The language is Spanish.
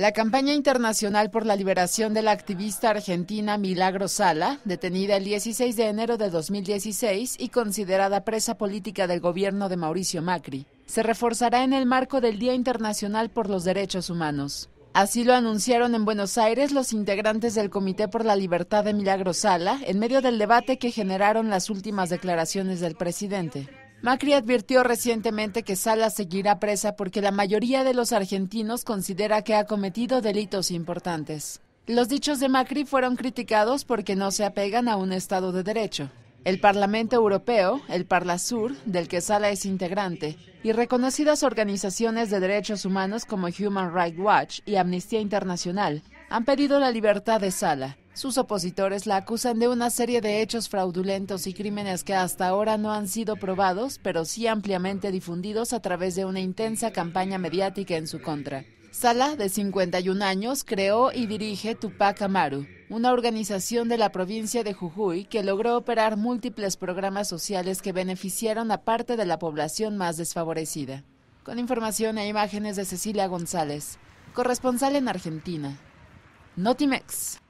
La campaña internacional por la liberación de la activista argentina Milagro Sala, detenida el 16 de enero de 2016 y considerada presa política del gobierno de Mauricio Macri, se reforzará en el marco del Día Internacional por los Derechos Humanos. Así lo anunciaron en Buenos Aires los integrantes del Comité por la Libertad de Milagro Sala en medio del debate que generaron las últimas declaraciones del presidente. Macri advirtió recientemente que Sala seguirá presa porque la mayoría de los argentinos considera que ha cometido delitos importantes. Los dichos de Macri fueron criticados porque no se apegan a un Estado de Derecho. El Parlamento Europeo, el Parlasur, del que Sala es integrante, y reconocidas organizaciones de derechos humanos como Human Rights Watch y Amnistía Internacional han pedido la libertad de Sala, sus opositores la acusan de una serie de hechos fraudulentos y crímenes que hasta ahora no han sido probados, pero sí ampliamente difundidos a través de una intensa campaña mediática en su contra. Sala, de 51 años, creó y dirige Tupac Amaru, una organización de la provincia de Jujuy que logró operar múltiples programas sociales que beneficiaron a parte de la población más desfavorecida. Con información e imágenes de Cecilia González, corresponsal en Argentina. Notimex.